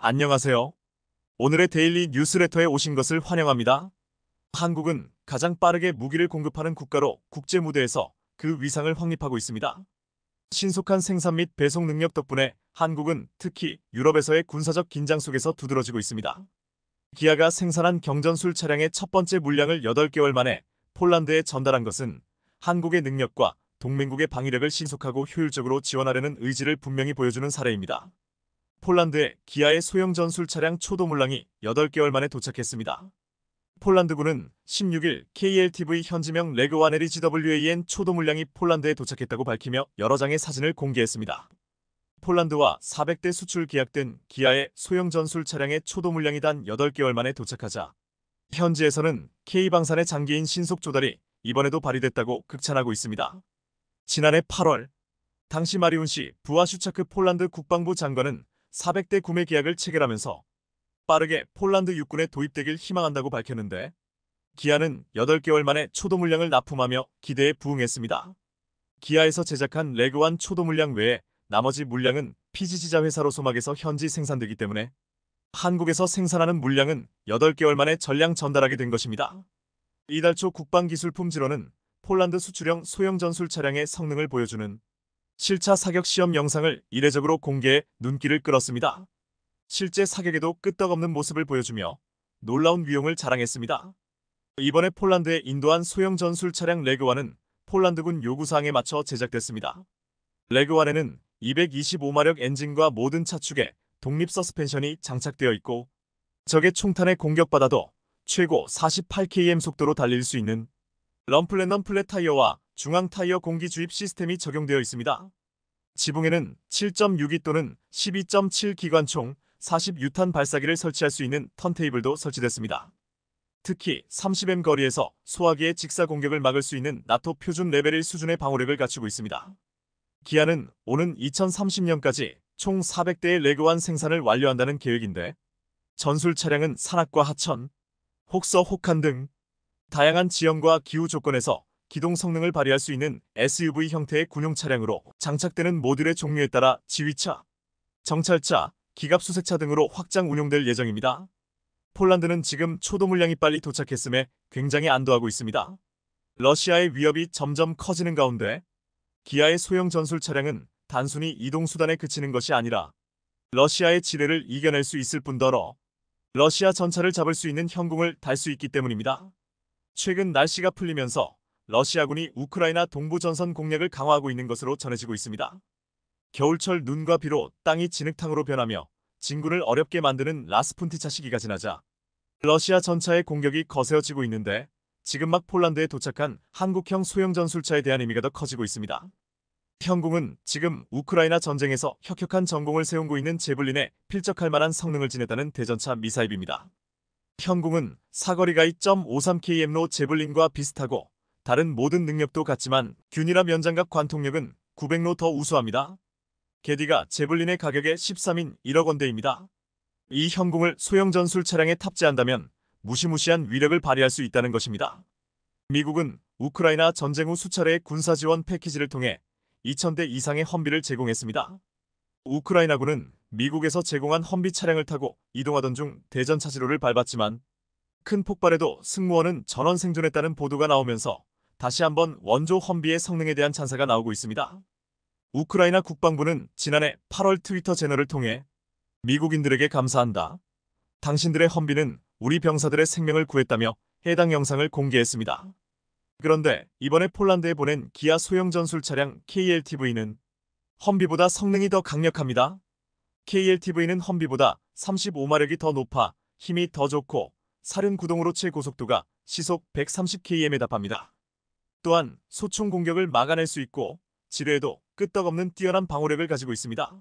안녕하세요. 오늘의 데일리 뉴스레터에 오신 것을 환영합니다. 한국은 가장 빠르게 무기를 공급하는 국가로 국제무대에서 그 위상을 확립하고 있습니다. 신속한 생산 및 배송 능력 덕분에 한국은 특히 유럽에서의 군사적 긴장 속에서 두드러지고 있습니다. 기아가 생산한 경전술 차량의 첫 번째 물량을 8개월 만에 폴란드에 전달한 것은 한국의 능력과 동맹국의 방위력을 신속하고 효율적으로 지원하려는 의지를 분명히 보여주는 사례입니다. 폴란드에 기아의 소형 전술 차량 초도물량이 8개월 만에 도착했습니다. 폴란드군은 16일 KLTV 현지명 레그와네리 g w a n 초도물량이 폴란드에 도착했다고 밝히며 여러 장의 사진을 공개했습니다. 폴란드와 400대 수출 계약된 기아의 소형 전술 차량의 초도물량이 단 8개월 만에 도착하자 현지에서는 K방산의 장기인 신속 조달이 이번에도 발휘됐다고 극찬하고 있습니다. 지난해 8월 당시 마리운 씨 부하슈차크 폴란드 국방부 장관은 400대 구매 계약을 체결하면서 빠르게 폴란드 육군에 도입되길 희망한다고 밝혔는데 기아는 8개월 만에 초도 물량을 납품하며 기대에 부응했습니다. 기아에서 제작한 레그완 초도 물량 외에 나머지 물량은 피지 지자 회사로 소막에서 현지 생산되기 때문에 한국에서 생산하는 물량은 8개월 만에 전량 전달하게 된 것입니다. 이달 초 국방기술품 지원은 폴란드 수출형 소형 전술 차량의 성능을 보여주는 실차 사격 시험 영상을 이례적으로 공개해 눈길을 끌었습니다. 실제 사격에도 끄떡없는 모습을 보여주며 놀라운 위용을 자랑했습니다. 이번에 폴란드에 인도한 소형 전술 차량 레그완은 폴란드군 요구사항에 맞춰 제작됐습니다. 레그완에는 225마력 엔진과 모든 차축에 독립 서스펜션이 장착되어 있고 적의 총탄에 공격받아도 최고 48km 속도로 달릴 수 있는 럼플랜 럼플렛 타이어와 중앙 타이어 공기 주입 시스템이 적용되어 있습니다. 지붕에는 7.62 또는 12.7 기관총 40유탄 발사기를 설치할 수 있는 턴테이블도 설치됐습니다. 특히 30m 거리에서 소화기의 직사 공격을 막을 수 있는 나토 표준 레벨 1 수준의 방어력을 갖추고 있습니다. 기아는 오는 2030년까지 총 400대의 레그완 생산을 완료한다는 계획인데 전술 차량은 산악과 하천, 혹서 혹한 등 다양한 지형과 기후 조건에서 기동 성능을 발휘할 수 있는 SUV 형태의 군용 차량으로 장착되는 모듈의 종류에 따라 지휘차, 정찰차, 기갑수색차 등으로 확장 운용될 예정입니다. 폴란드는 지금 초도 물량이 빨리 도착했음에 굉장히 안도하고 있습니다. 러시아의 위협이 점점 커지는 가운데 기아의 소형 전술 차량은 단순히 이동수단에 그치는 것이 아니라 러시아의 지뢰를 이겨낼 수 있을 뿐더러 러시아 전차를 잡을 수 있는 현궁을달 수 있기 때문입니다. 최근 날씨가 풀리면서 러시아군이 우크라이나 동부 전선 공략을 강화하고 있는 것으로 전해지고 있습니다. 겨울철 눈과 비로 땅이 진흙탕으로 변하며 진군을 어렵게 만드는 라스푼티차 시기가 지나자 러시아 전차의 공격이 거세어지고 있는데 지금 막 폴란드에 도착한 한국형 소형 전술차에 대한 의미가 더 커지고 있습니다. 현궁은 지금 우크라이나 전쟁에서 혁혁한 전공을 세우고 있는 제블린에 필적할 만한 성능을 지냈다는 대전차 미사일입니다. 현궁은 사거리가 2.53km로 제블린과 비슷하고 다른 모든 능력도 같지만 균일한 연장각 관통력은 900로 더 우수합니다. 게디가 제블린의 가격에 13인 1억 원대입니다. 이현공을 소형 전술 차량에 탑재한다면 무시무시한 위력을 발휘할 수 있다는 것입니다. 미국은 우크라이나 전쟁 후 수차례의 군사 지원 패키지를 통해 2,000대 이상의 험비를 제공했습니다. 우크라이나군은 미국에서 제공한 험비 차량을 타고 이동하던 중 대전 차지로를 밟았지만 큰 폭발에도 승무원은 전원 생존했다는 보도가 나오면서 다시 한번 원조 험비의 성능에 대한 찬사가 나오고 있습니다. 우크라이나 국방부는 지난해 8월 트위터 채널을 통해 미국인들에게 감사한다. 당신들의 험비는 우리 병사들의 생명을 구했다며 해당 영상을 공개했습니다. 그런데 이번에 폴란드에 보낸 기아 소형 전술 차량 KLTV는 험비보다 성능이 더 강력합니다. KLTV는 험비보다 35마력이 더 높아 힘이 더 좋고 사륜 구동으로 최고속도가 시속 130km에 답합니다. 또한 소총 공격을 막아낼 수 있고 지뢰에도 끄떡없는 뛰어난 방어력을 가지고 있습니다.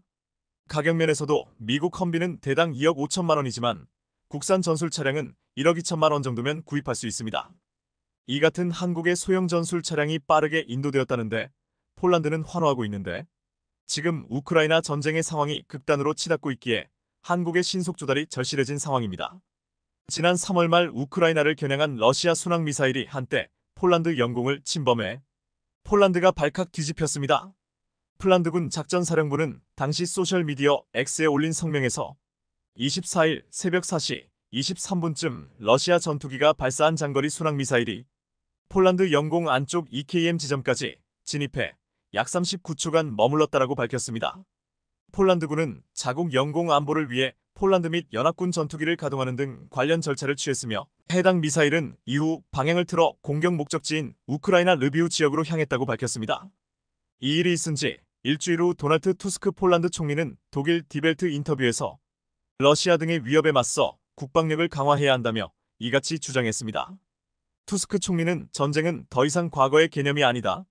가격면에서도 미국 험비는 대당 2억 5천만 원이지만 국산 전술 차량은 1억 2천만 원 정도면 구입할 수 있습니다. 이 같은 한국의 소형 전술 차량이 빠르게 인도되었다는데 폴란드는 환호하고 있는데 지금 우크라이나 전쟁의 상황이 극단으로 치닫고 있기에 한국의 신속 조달이 절실해진 상황입니다. 지난 3월 말 우크라이나를 겨냥한 러시아 순항미사일이 한때 폴란드 영공을 침범해 폴란드가 발칵 뒤집혔습니다. 폴란드군 작전사령부는 당시 소셜미디어 X에 올린 성명에서 24일 새벽 4시 23분쯤 러시아 전투기가 발사한 장거리 순항미사일이 폴란드 영공 안쪽 EKM 지점까지 진입해 약 39초간 머물렀다라고 밝혔습니다. 폴란드군은 자국 영공 안보를 위해 폴란드 및 연합군 전투기를 가동하는 등 관련 절차를 취했으며 해당 미사일은 이후 방향을 틀어 공격 목적지인 우크라이나 르비우 지역으로 향했다고 밝혔습니다. 이 일이 있은 지 일주일 후 도널트 투스크 폴란드 총리는 독일 디벨트 인터뷰에서 러시아 등의 위협에 맞서 국방력을 강화해야 한다며 이같이 주장했습니다. 투스크 총리는 전쟁은 더 이상 과거의 개념이 아니다.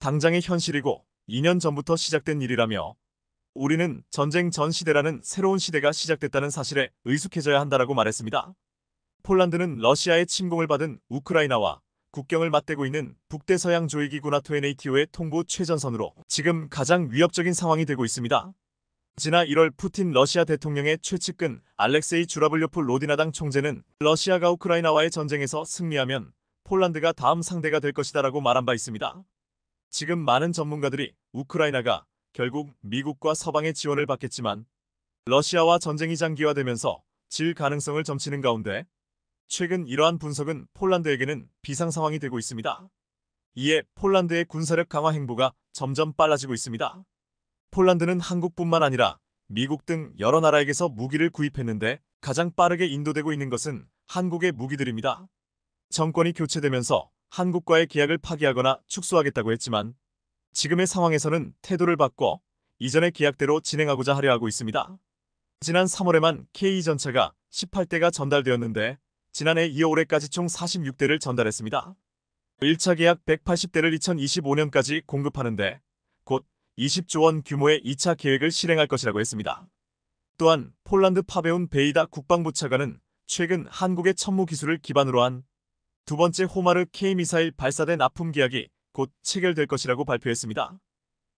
당장의 현실이고 2년 전부터 시작된 일이라며 우리는 전쟁 전 시대라는 새로운 시대가 시작됐다는 사실에 의숙해져야 한다라고 말했습니다. 폴란드는 러시아의 침공을 받은 우크라이나와 국경을 맞대고 있는 북대서양 조이기구 나토의 네이티오의 통보 최전선으로 지금 가장 위협적인 상황이 되고 있습니다. 지난 1월 푸틴 러시아 대통령의 최측근 알렉세이 주라블료프 로디나당 총재는 러시아가 우크라이나와의 전쟁에서 승리하면 폴란드가 다음 상대가 될 것이다 라고 말한 바 있습니다. 지금 많은 전문가들이 우크라이나가 결국 미국과 서방의 지원을 받겠지만 러시아와 전쟁이 장기화되면서 질 가능성을 점치는 가운데 최근 이러한 분석은 폴란드에게는 비상 상황이 되고 있습니다. 이에 폴란드의 군사력 강화 행보가 점점 빨라지고 있습니다. 폴란드는 한국뿐만 아니라 미국 등 여러 나라에게서 무기를 구입했는데 가장 빠르게 인도되고 있는 것은 한국의 무기들입니다. 정권이 교체되면서 한국과의 계약을 파기하거나 축소하겠다고 했지만 지금의 상황에서는 태도를 바꿔 이전의 계약대로 진행하고자 하려 하고 있습니다. 지난 3월에만 K2전차가 18대가 전달되었는데 지난해 2월 올해까지 총 46대를 전달했습니다. 1차 계약 180대를 2025년까지 공급하는데 곧 20조 원 규모의 2차 계획을 실행할 것이라고 했습니다. 또한 폴란드 파베온 베이다 국방부 차관은 최근 한국의 천무 기술을 기반으로 한 두 번째 호마르 K미사일 발사대 납품 계약이 곧 체결될 것이라고 발표했습니다.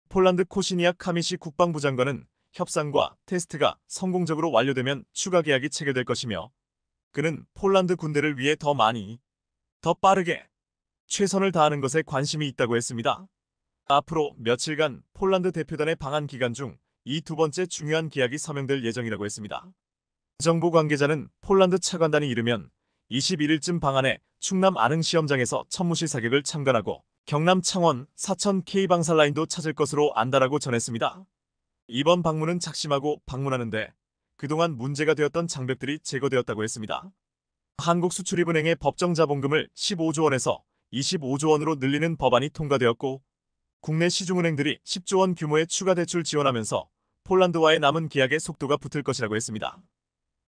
폴란드 코시니아 카미시 국방부 장관은 협상과 테스트가 성공적으로 완료되면 추가 계약이 체결될 것이며 그는 폴란드 군대를 위해 더 많이, 더 빠르게 최선을 다하는 것에 관심이 있다고 했습니다. 앞으로 며칠간 폴란드 대표단의 방한 기간 중 이 두 번째 중요한 계약이 서명될 예정이라고 했습니다. 정부 관계자는 폴란드 차관단이 이르면 21일쯤 방한해 충남 아릉 시험장에서 천무실 사격을 참관하고 경남 창원 사천 K방산라인도 찾을 것으로 안다라고 전했습니다. 이번 방문은 작심하고 방문하는데 그동안 문제가 되었던 장벽들이 제거되었다고 했습니다. 한국수출입은행의 법정자본금을 15조 원에서 25조 원으로 늘리는 법안이 통과되었고 국내 시중은행들이 10조 원 규모의 추가 대출 지원하면서 폴란드와의 남은 계약의 속도가 붙을 것이라고 했습니다.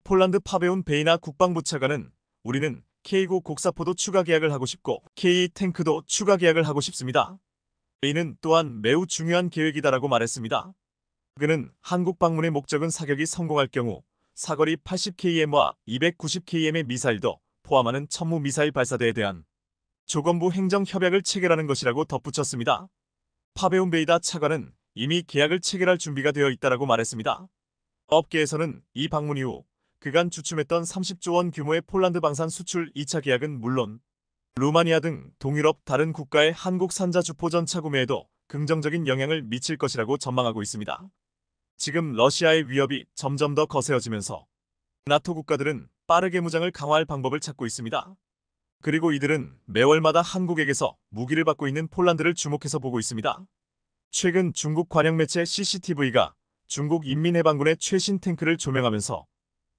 폴란드 파베온 베이나 국방부 차관은 우리는 K9 곡사포도 추가 계약을 하고 싶고 K2 탱크도 추가 계약을 하고 싶습니다. 이는 또한 매우 중요한 계획이다라고 말했습니다. 그는 한국 방문의 목적은 사격이 성공할 경우 사거리 80km와 290km의 미사일도 포함하는 천무 미사일 발사대에 대한 조건부 행정 협약을 체결하는 것이라고 덧붙였습니다. 파베온 베이다 차관은 이미 계약을 체결할 준비가 되어 있다라고 말했습니다. 업계에서는 이 방문 이후 그간 주춤했던 30조 원 규모의 폴란드 방산 수출 2차 계약은 물론 루마니아 등 동유럽 다른 국가의 한국산자 주포 전차 구매에도 긍정적인 영향을 미칠 것이라고 전망하고 있습니다. 지금 러시아의 위협이 점점 더 거세어지면서 나토 국가들은 빠르게 무장을 강화할 방법을 찾고 있습니다. 그리고 이들은 매월마다 한국에게서 무기를 받고 있는 폴란드를 주목해서 보고 있습니다. 최근 중국 관영 매체 CCTV가 중국 인민해방군의 최신 탱크를 조명하면서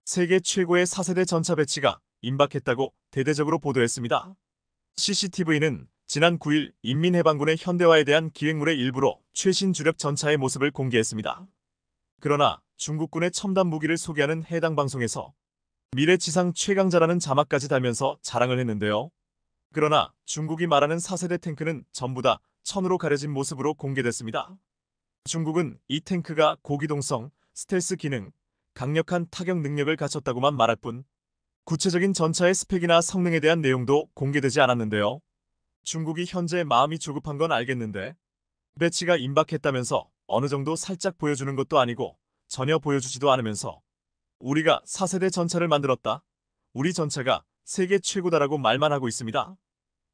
세계 최고의 4세대 전차 배치가 임박했다고 대대적으로 보도했습니다. CCTV는 지난 9일 인민해방군의 현대화에 대한 기획물의 일부로 최신 주력 전차의 모습을 공개했습니다. 그러나 중국군의 첨단 무기를 소개하는 해당 방송에서 미래지상 최강자라는 자막까지 달면서 자랑을 했는데요. 그러나 중국이 말하는 4세대 탱크는 전부 다 천으로 가려진 모습으로 공개됐습니다. 중국은 이 탱크가 고기동성, 스텔스 기능, 강력한 타격 능력을 갖췄다고만 말할 뿐 구체적인 전차의 스펙이나 성능에 대한 내용도 공개되지 않았는데요. 중국이 현재 마음이 조급한 건 알겠는데 배치가 임박했다면서 어느 정도 살짝 보여주는 것도 아니고 전혀 보여주지도 않으면서 우리가 4세대 전차를 만들었다. 우리 전차가 세계 최고다라고 말만 하고 있습니다.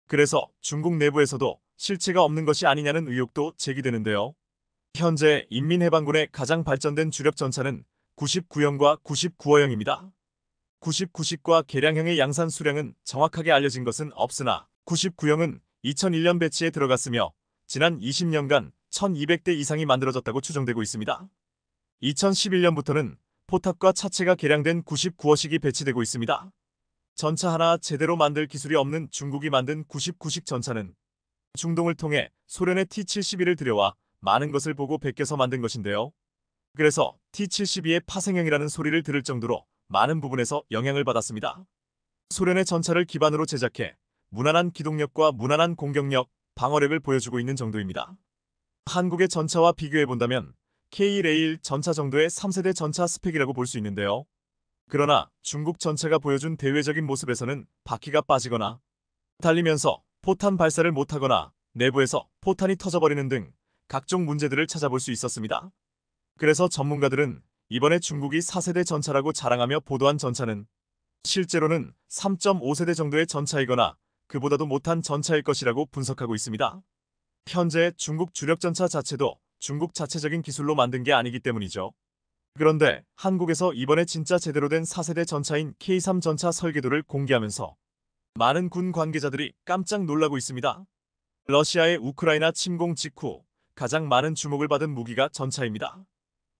그래서 중국 내부에서도 실체가 없는 것이 아니냐는 의혹도 제기되는데요. 현재 인민해방군의 가장 발전된 주력 전차는 99형과 99호형입니다. 99식과 계량형의 양산 수량은 정확하게 알려진 것은 없으나 99형은 2001년 배치에 들어갔으며 지난 20년간 1200대 이상이 만들어졌다고 추정되고 있습니다. 2011년부터는 포탑과 차체가 개량된 99호식이 배치되고 있습니다. 전차 하나 제대로 만들 기술이 없는 중국이 만든 99식 전차는 중동을 통해 소련의 T-71을 들여와 많은 것을 보고 베껴서 만든 것인데요. 그래서 T-72의 파생형이라는 소리를 들을 정도로 많은 부분에서 영향을 받았습니다. 소련의 전차를 기반으로 제작해 무난한 기동력과 무난한 공격력, 방어력을 보여주고 있는 정도입니다. 한국의 전차와 비교해본다면 K-레일 전차 정도의 3세대 전차 스펙이라고 볼 수 있는데요. 그러나 중국 전차가 보여준 대외적인 모습에서는 바퀴가 빠지거나 달리면서 포탄 발사를 못하거나 내부에서 포탄이 터져버리는 등 각종 문제들을 찾아볼 수 있었습니다. 그래서 전문가들은 이번에 중국이 4세대 전차라고 자랑하며 보도한 전차는 실제로는 3.5세대 정도의 전차이거나 그보다도 못한 전차일 것이라고 분석하고 있습니다. 현재 중국 주력 전차 자체도 중국 자체적인 기술로 만든 게 아니기 때문이죠. 그런데 한국에서 이번에 진짜 제대로 된 4세대 전차인 K3 전차 설계도를 공개하면서 많은 군 관계자들이 깜짝 놀라고 있습니다. 러시아의 우크라이나 침공 직후 가장 많은 주목을 받은 무기가 전차입니다.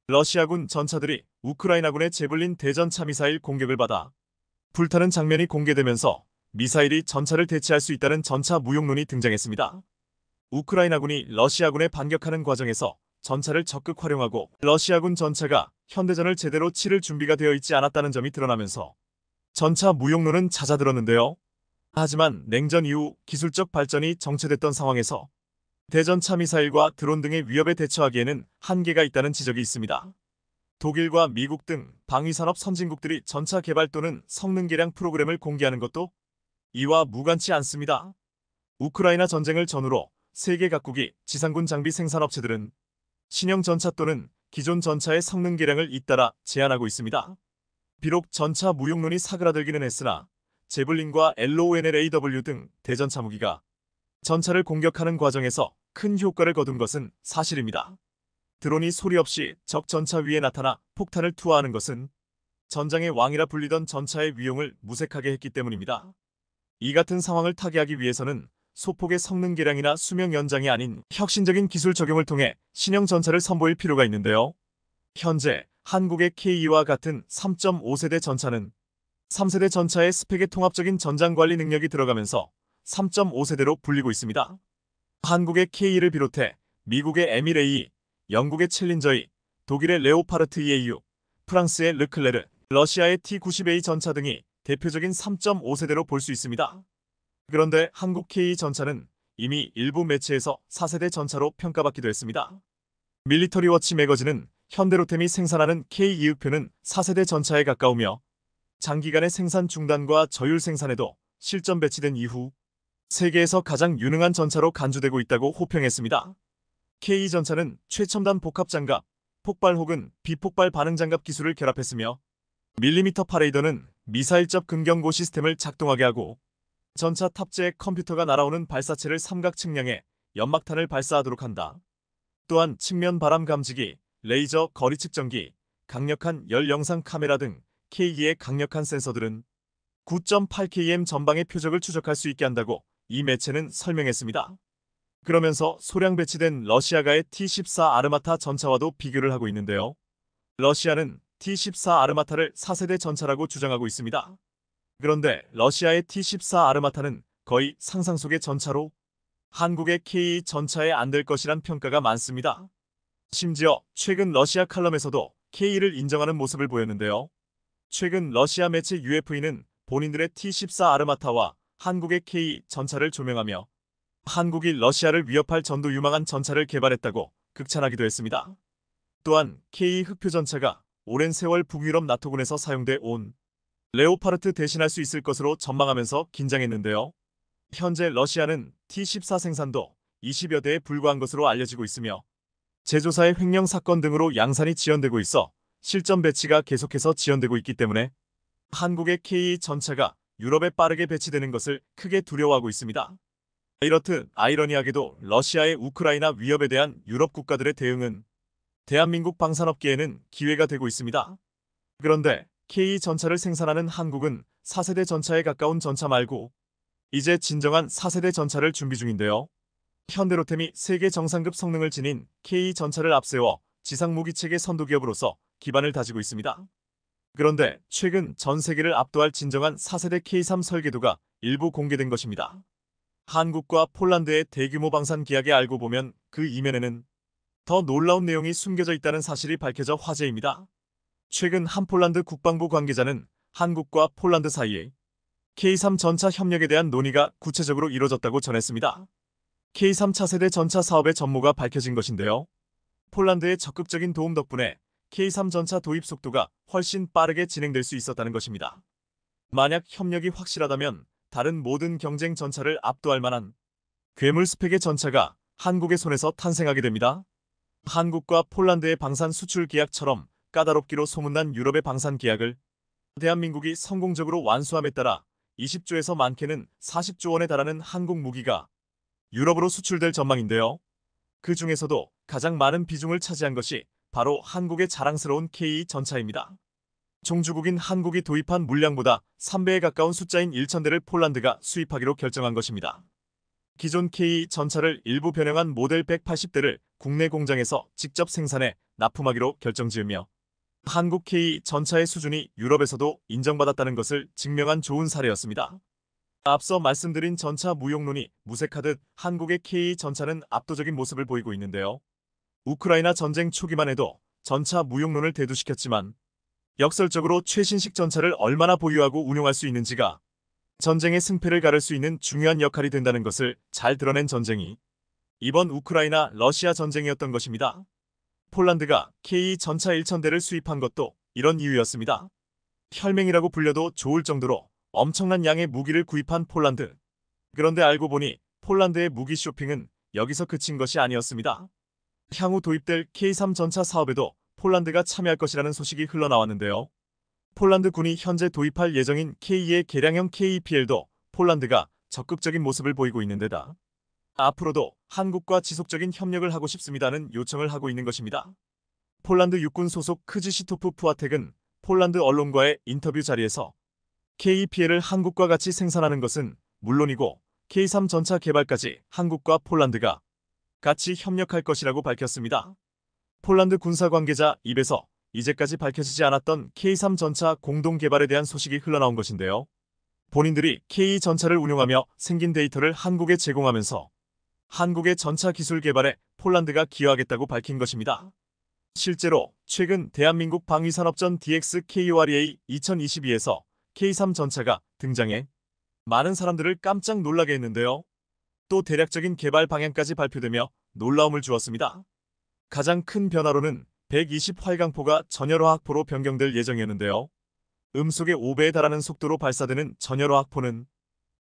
러시아군 전차들이 우크라이나군의 제블린 대전 차미사일 공격을 받아 불타는 장면이 공개되면서 미사일이 전차를 대체할 수 있다는 전차 무용론이 등장했습니다. 우크라이나군이 러시아군에 반격하는 과정에서 전차를 적극 활용하고 러시아군 전차가 현대전을 제대로 치를 준비가 되어 있지 않았다는 점이 드러나면서 전차 무용론은 잦아들었는데요. 하지만 냉전 이후 기술적 발전이 정체됐던 상황에서 대전 차미사일과 드론 등의 위협에 대처하기에는 한계가 있다는 지적이 있습니다. 독일과 미국 등 방위산업 선진국들이 전차 개발 또는 성능 개량 프로그램을 공개하는 것도 이와 무관치 않습니다. 우크라이나 전쟁을 전후로 세계 각국이 지상군 장비 생산업체들은 신형 전차 또는 기존 전차의 성능 개량을 잇따라 제한하고 있습니다. 비록 전차 무용론이 사그라들기는 했으나 제블린과 LONLAW 등 대전차 무기가 전차를 공격하는 과정에서 큰 효과를 거둔 것은 사실입니다. 드론이 소리 없이 적 전차 위에 나타나 폭탄을 투하하는 것은 전장의 왕이라 불리던 전차의 위용을 무색하게 했기 때문입니다. 이 같은 상황을 타개하기 위해서는 소폭의 성능 개량이나 수명 연장이 아닌 혁신적인 기술 적용을 통해 신형 전차를 선보일 필요가 있는데요. 현재 한국의 K2와 같은 3.5세대 전차는 3세대 전차의 스펙의 통합적인 전장 관리 능력이 들어가면서 3.5세대로 불리고 있습니다. 한국의 K를 비롯해 미국의 에미레이, 영국의 챌린저이, 독일의 레오파르트 EAU, 프랑스의 르클레르, 러시아의 T-90A 전차 등이 대표적인 3.5세대로 볼 수 있습니다. 그런데 한국 K 전차는 이미 일부 매체에서 4세대 전차로 평가받기도 했습니다. 밀리터리 워치 매거진은 현대로템이 생산하는 k 2우표는 4세대 전차에 가까우며 장기간의 생산 중단과 저율 생산에도 실전 배치된 이후 세계에서 가장 유능한 전차로 간주되고 있다고 호평했습니다. K2전차는 최첨단 복합장갑, 폭발 혹은 비폭발 반응장갑 기술을 결합했으며 밀리미터 파레이더는 미사일접 근경고 시스템을 작동하게 하고 전차 탑재에 컴퓨터가 날아오는 발사체를 삼각 측량해 연막탄을 발사하도록 한다. 또한 측면 바람 감지기, 레이저 거리 측정기, 강력한 열 영상 카메라 등 K기의 강력한 센서들은 9.8km 전방의 표적을 추적할 수 있게 한다고 이 매체는 설명했습니다. 그러면서 소량 배치된 러시아가의 T-14 아르마타 전차와도 비교를 하고 있는데요. 러시아는 T-14 아르마타를 4세대 전차라고 주장하고 있습니다. 그런데 러시아의 T-14 아르마타는 거의 상상 속의 전차로 한국의 k e 전차에 안 될 것이란 평가가 많습니다. 심지어 최근 러시아 칼럼에서도 k e 를 인정하는 모습을 보였는데요. 최근 러시아 매체 UFE는 본인들의 T-14 아르마타와 한국의 K 전차를 조명하며 한국이 러시아를 위협할 전도 유망한 전차를 개발했다고 극찬하기도 했습니다. 또한 K 흑표 전차가 오랜 세월 북유럽 나토군에서 사용돼 온 레오파르트 대신할 수 있을 것으로 전망하면서 긴장했는데요. 현재 러시아는 T-14 생산도 20여 대에 불과한 것으로 알려지고 있으며 제조사의 횡령 사건 등으로 양산이 지연되고 있어 실전 배치가 계속해서 지연되고 있기 때문에 한국의 K 전차가 유럽에 빠르게 배치되는 것을 크게 두려워하고 있습니다. 이렇듯 아이러니하게도 러시아의 우크라이나 위협에 대한 유럽 국가들의 대응은 대한민국 방산업계에는 기회가 되고 있습니다. 그런데 K 전차를 생산하는 한국은 4세대 전차에 가까운 전차 말고 이제 진정한 4세대 전차를 준비 중인데요. 현대로템이 세계 정상급 성능을 지닌 K 전차를 앞세워 지상무기체계 선도기업으로서 기반을 다지고 있습니다. 그런데 최근 전 세계를 압도할 진정한 4세대 K3 설계도가 일부 공개된 것입니다. 한국과 폴란드의 대규모 방산 계약에 알고 보면 그 이면에는 더 놀라운 내용이 숨겨져 있다는 사실이 밝혀져 화제입니다. 최근 한 폴란드 국방부 관계자는 한국과 폴란드 사이에 K3 전차 협력에 대한 논의가 구체적으로 이뤄졌다고 전했습니다. K3 차세대 전차 사업의 전모가 밝혀진 것인데요. 폴란드의 적극적인 도움 덕분에 K3 전차 도입 속도가 훨씬 빠르게 진행될 수 있었다는 것입니다. 만약 협력이 확실하다면 다른 모든 경쟁 전차를 압도할 만한 괴물 스펙의 전차가 한국의 손에서 탄생하게 됩니다. 한국과 폴란드의 방산 수출 계약처럼 까다롭기로 소문난 유럽의 방산 계약을 대한민국이 성공적으로 완수함에 따라 20조에서 많게는 40조 원에 달하는 한국 무기가 유럽으로 수출될 전망인데요. 그 중에서도 가장 많은 비중을 차지한 것이 바로 한국의 자랑스러운 k e 전차입니다. 종주국인 한국이 도입한 물량보다 3배에 가까운 숫자인 1천대를 폴란드가 수입하기로 결정한 것입니다. 기존 k e 전차를 일부 변형한 모델 180대를 국내 공장에서 직접 생산해 납품하기로 결정지으며 한국 K e 전차의 수준이 유럽에서도 인정받았다는 것을 증명한 좋은 사례였습니다. 앞서 말씀드린 전차 무용론이 무색하듯 한국의 K e 전차는 압도적인 모습을 보이고 있는데요. 우크라이나 전쟁 초기만 해도 전차 무용론을 대두시켰지만 역설적으로 최신식 전차를 얼마나 보유하고 운용할 수 있는지가 전쟁의 승패를 가를 수 있는 중요한 역할이 된다는 것을 잘 드러낸 전쟁이 이번 우크라이나 러시아 전쟁이었던 것입니다. 폴란드가 k e 전차 1천대를 수입한 것도 이런 이유였습니다. 혈맹이라고 불려도 좋을 정도로 엄청난 양의 무기를 구입한 폴란드. 그런데 알고 보니 폴란드의 무기 쇼핑은 여기서 그친 것이 아니었습니다. 향후 도입될 K3 전차 사업에도 폴란드가 참여할 것이라는 소식이 흘러나왔는데요. 폴란드 군이 현재 도입할 예정인 K2의 개량형 KEPL도 폴란드가 적극적인 모습을 보이고 있는 데다 앞으로도 한국과 지속적인 협력을 하고 싶습니다는 요청을 하고 있는 것입니다. 폴란드 육군 소속 크지시토프 푸아텍은 폴란드 언론과의 인터뷰 자리에서 KEPL을 한국과 같이 생산하는 것은 물론이고 K3 전차 개발까지 한국과 폴란드가 같이 협력할 것이라고 밝혔습니다. 폴란드 군사 관계자 입에서 이제까지 밝혀지지 않았던 K3 전차 공동 개발에 대한 소식이 흘러나온 것인데요. 본인들이 K2 전차를 운용하며 생긴 데이터를 한국에 제공하면서 한국의 전차 기술 개발에 폴란드가 기여하겠다고 밝힌 것입니다. 실제로 최근 대한민국 방위산업전 DX-KOREA 2022에서 K3 전차가 등장해 많은 사람들을 깜짝 놀라게 했는데요. 또 대략적인 개발 방향까지 발표되며 놀라움을 주었습니다. 가장 큰 변화로는 120활강포가 전열화학포로 변경될 예정이었는데요. 음속의 5배에 달하는 속도로 발사되는 전열화학포는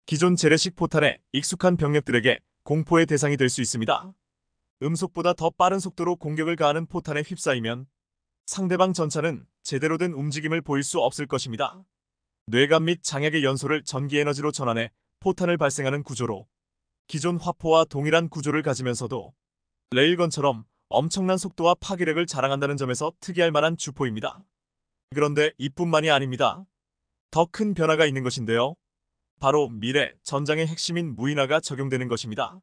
기존 재래식 포탄에 익숙한 병력들에게 공포의 대상이 될 수 있습니다. 음속보다 더 빠른 속도로 공격을 가하는 포탄에 휩싸이면 상대방 전차는 제대로 된 움직임을 보일 수 없을 것입니다. 뇌감 및 장약의 연소를 전기에너지로 전환해 포탄을 발생하는 구조로 기존 화포와 동일한 구조를 가지면서도 레일건처럼 엄청난 속도와 파괴력을 자랑한다는 점에서 특이할 만한 주포입니다. 그런데 이뿐만이 아닙니다. 더 큰 변화가 있는 것인데요. 바로 미래 전장의 핵심인 무인화가 적용되는 것입니다.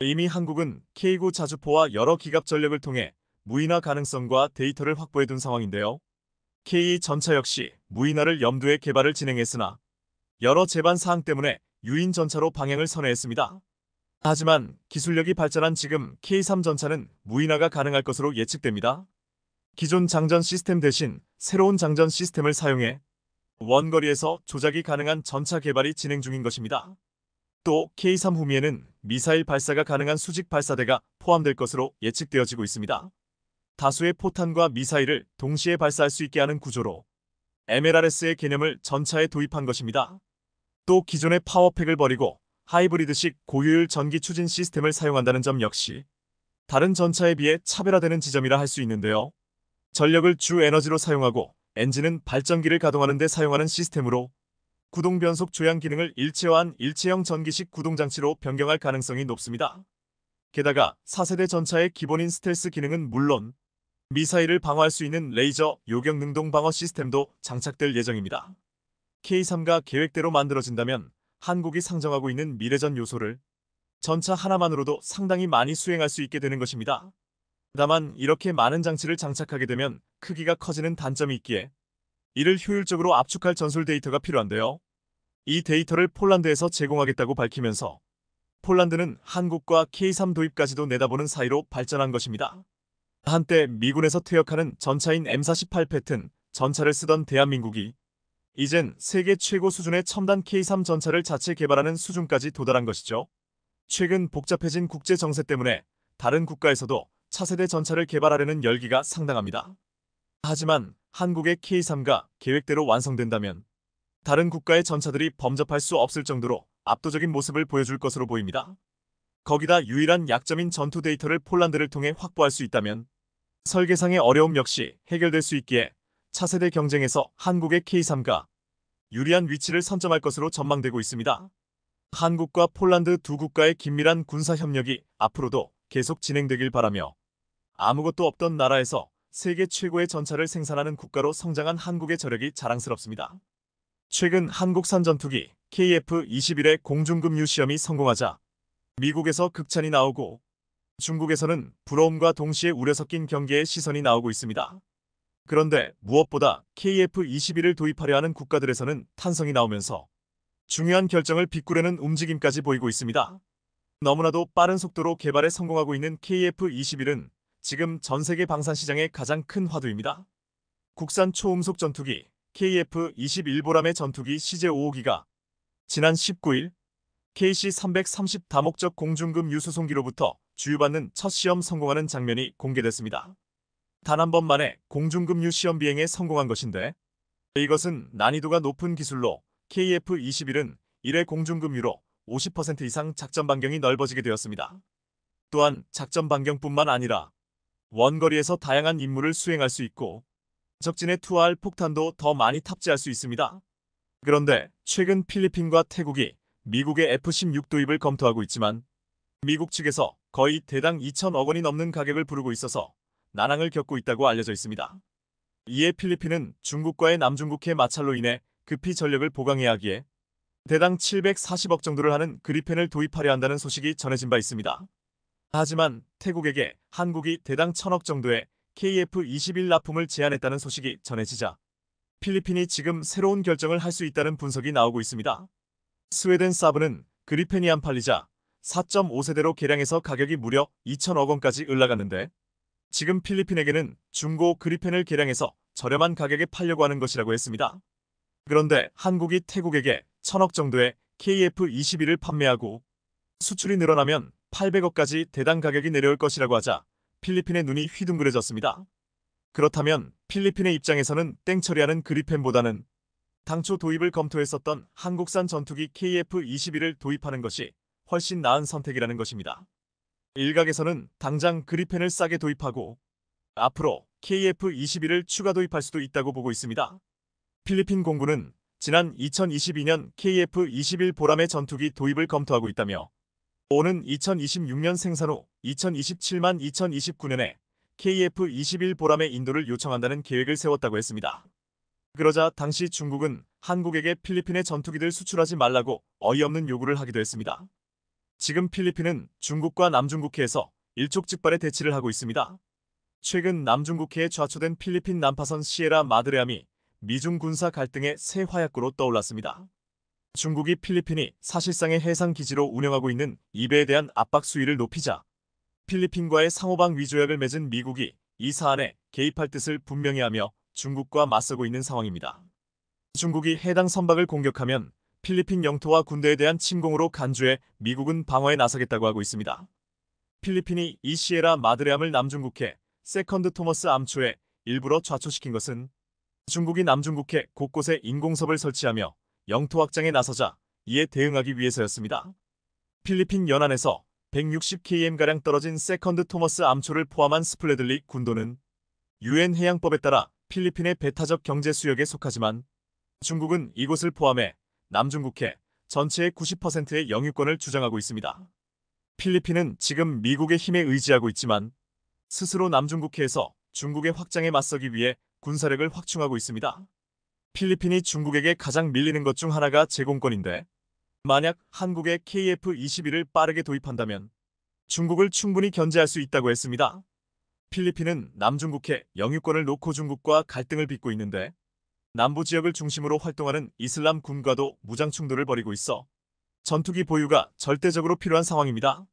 이미 한국은 K9 자주포와 여러 기갑 전력을 통해 무인화 가능성과 데이터를 확보해둔 상황인데요. K2 전차 역시 무인화를 염두에 개발을 진행했으나 여러 제반 사항 때문에 유인 전차로 방향을 선회했습니다. 하지만 기술력이 발전한 지금 K3 전차는 무인화가 가능할 것으로 예측됩니다. 기존 장전 시스템 대신 새로운 장전 시스템을 사용해 원거리에서 조작이 가능한 전차 개발이 진행 중인 것입니다. 또 K3 후미에는 미사일 발사가 가능한 수직 발사대가 포함될 것으로 예측되어지고 있습니다. 다수의 포탄과 미사일을 동시에 발사할 수 있게 하는 구조로 MLRS의 개념을 전차에 도입한 것입니다. 또 기존의 파워팩을 버리고 하이브리드식 고효율 전기 추진 시스템을 사용한다는 점 역시 다른 전차에 비해 차별화되는 지점이라 할 수 있는데요. 전력을 주 에너지로 사용하고 엔진은 발전기를 가동하는 데 사용하는 시스템으로 구동 변속 조향 기능을 일체화한 일체형 전기식 구동장치로 변경할 가능성이 높습니다. 게다가 4세대 전차의 기본인 스텔스 기능은 물론 미사일을 방어할 수 있는 레이저 요격 능동 방어 시스템도 장착될 예정입니다. K3가 계획대로 만들어진다면 한국이 상정하고 있는 미래전 요소를 전차 하나만으로도 상당히 많이 수행할 수 있게 되는 것입니다. 다만 이렇게 많은 장치를 장착하게 되면 크기가 커지는 단점이 있기에 이를 효율적으로 압축할 전술 데이터가 필요한데요. 이 데이터를 폴란드에서 제공하겠다고 밝히면서 폴란드는 한국과 K3 도입까지도 내다보는 사이로 발전한 것입니다. 한때 미군에서 퇴역하는 전차인 M48 패튼 전차를 쓰던 대한민국이 이젠 세계 최고 수준의 첨단 K3 전차를 자체 개발하는 수준까지 도달한 것이죠. 최근 복잡해진 국제 정세 때문에 다른 국가에서도 차세대 전차를 개발하려는 열기가 상당합니다. 하지만 한국의 K3가 계획대로 완성된다면 다른 국가의 전차들이 범접할 수 없을 정도로 압도적인 모습을 보여줄 것으로 보입니다. 거기다 유일한 약점인 전투 데이터를 폴란드를 통해 확보할 수 있다면 설계상의 어려움 역시 해결될 수 있기에 차세대 경쟁에서 한국의 K3가 유리한 위치를 선점할 것으로 전망되고 있습니다. 한국과 폴란드 두 국가의 긴밀한 군사 협력이 앞으로도 계속 진행되길 바라며 아무것도 없던 나라에서 세계 최고의 전차를 생산하는 국가로 성장한 한국의 저력이 자랑스럽습니다. 최근 한국산 전투기 KF-21의 공중급류 시험이 성공하자 미국에서 극찬이 나오고 중국에서는 부러움과 동시에 우려 섞인 경계의 시선이 나오고 있습니다. 그런데 무엇보다 KF-21을 도입하려 하는 국가들에서는 탄성이 나오면서 중요한 결정을 비꾸려는 움직임까지 보이고 있습니다. 너무나도 빠른 속도로 개발에 성공하고 있는 KF-21은 지금 전 세계 방산 시장의 가장 큰 화두입니다. 국산 초음속 전투기 KF-21 보람의 전투기 CJ-55기가 지난 19일 KC-330 다목적 공중금 유수송기로부터 주유받는 첫 시험 성공하는 장면이 공개됐습니다. 단한 번만에 공중급류 시험 비행에 성공한 것인데 이것은 난이도가 높은 기술로 KF-21은 1회 공중급류로 50% 이상 작전 반경이 넓어지게 되었습니다. 또한 작전 반경뿐만 아니라 원거리에서 다양한 임무를 수행할 수 있고 적진에 투하할 폭탄도 더 많이 탑재할 수 있습니다. 그런데 최근 필리핀과 태국이 미국의 F-16 도입을 검토하고 있지만 미국 측에서 거의 대당 2천억 원이 넘는 가격을 부르고 있어서 난항을 겪고 있다고 알려져 있습니다. 이에 필리핀은 중국과의 남중국해 마찰로 인해 급히 전력을 보강해야 하기에 대당 740억 정도를 하는 그리펜을 도입하려 한다는 소식이 전해진 바 있습니다. 하지만 태국에게 한국이 대당 1000억 정도의 KF-21 납품을 제안했다는 소식이 전해지자 필리핀이 지금 새로운 결정을 할 수 있다는 분석이 나오고 있습니다. 스웨덴 사브는 그리펜이 안 팔리자 4.5세대로 개량해서 가격이 무려 2 0 0 0억 원까지 올라갔는데 지금 필리핀에게는 중고 그리펜을 개량해서 저렴한 가격에 팔려고 하는 것이라고 했습니다. 그런데 한국이 태국에게 천억 정도의 KF-21을 판매하고 수출이 늘어나면 800억까지 대당 가격이 내려올 것이라고 하자 필리핀의 눈이 휘둥그레졌습니다. 그렇다면 필리핀의 입장에서는 땡 처리하는 그리펜보다는 당초 도입을 검토했었던 한국산 전투기 KF-21을 도입하는 것이 훨씬 나은 선택이라는 것입니다. 일각에서는 당장 그리펜을 싸게 도입하고 앞으로 k f 2 1을 추가 도입할 수도 있다고 보고 있습니다. 필리핀 공군은 지난 2022년 KF-21 보람의 전투기 도입을 검토하고 있다며 오는 2026년 생산 후 2027만 2029년에 KF-21 보람의 인도를 요청한다는 계획을 세웠다고 했습니다. 그러자 당시 중국은 한국에게 필리핀의 전투기들 수출하지 말라고 어이없는 요구를 하기도 했습니다. 지금 필리핀은 중국과 남중국해에서 일촉즉발의 대치를 하고 있습니다. 최근 남중국해에 좌초된 필리핀 남파선 시에라 마드레암이 미중 군사 갈등의 새 화약구로 떠올랐습니다. 중국이 필리핀이 사실상의 해상기지로 운영하고 있는 이베에 대한 압박 수위를 높이자 필리핀과의 상호방 위조약을 맺은 미국이 이 사안에 개입할 뜻을 분명히 하며 중국과 맞서고 있는 상황입니다. 중국이 해당 선박을 공격하면 필리핀 영토와 군대에 대한 침공으로 간주해 미국은 방어에 나서겠다고 하고 있습니다. 필리핀이 이시에라 마드레암을 남중국해 세컨드 토머스 암초에 일부러 좌초시킨 것은 중국이 남중국해 곳곳에 인공섭을 설치하며 영토 확장에 나서자 이에 대응하기 위해서였습니다. 필리핀 연안에서 160km가량 떨어진 세컨드 토머스 암초를 포함한 스플레들리 군도는 UN 해양법에 따라 필리핀의 배타적 경제 수역에 속하지만 중국은 이곳을 포함해 남중국해 전체의 90%의 영유권을 주장하고 있습니다. 필리핀은 지금 미국의 힘에 의지하고 있지만 스스로 남중국해에서 중국의 확장에 맞서기 위해 군사력을 확충하고 있습니다. 필리핀이 중국에게 가장 밀리는 것 중 하나가 제공권인데 만약 한국의 KF-21을 빠르게 도입한다면 중국을 충분히 견제할 수 있다고 했습니다. 필리핀은 남중국해 영유권을 놓고 중국과 갈등을 빚고 있는데 남부 지역을 중심으로 활동하는 이슬람 군과도 무장 충돌을 벌이고 있어 전투기 보유가 절대적으로 필요한 상황입니다.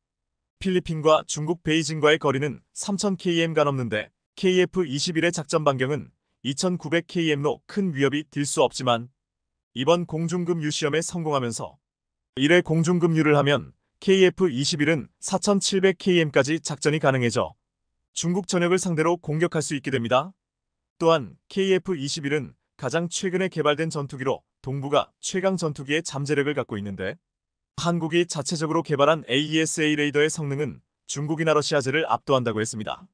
필리핀과 중국 베이징과의 거리는 3000km가 넘는데 KF-21의 작전 반경은 2900km로 큰 위협이 될 수 없지만 이번 공중급유 시험에 성공하면서 1회 공중급유를 하면 KF-21은 4700km까지 작전이 가능해져 중국 전역을 상대로 공격할 수 있게 됩니다. 또한 KF-21은 가장 최근에 개발된 전투기로 동부가 최강 전투기의 잠재력을 갖고 있는데 한국이 자체적으로 개발한 AESA e 레이더의 성능은 중국이나 러시아제를 압도한다고 했습니다.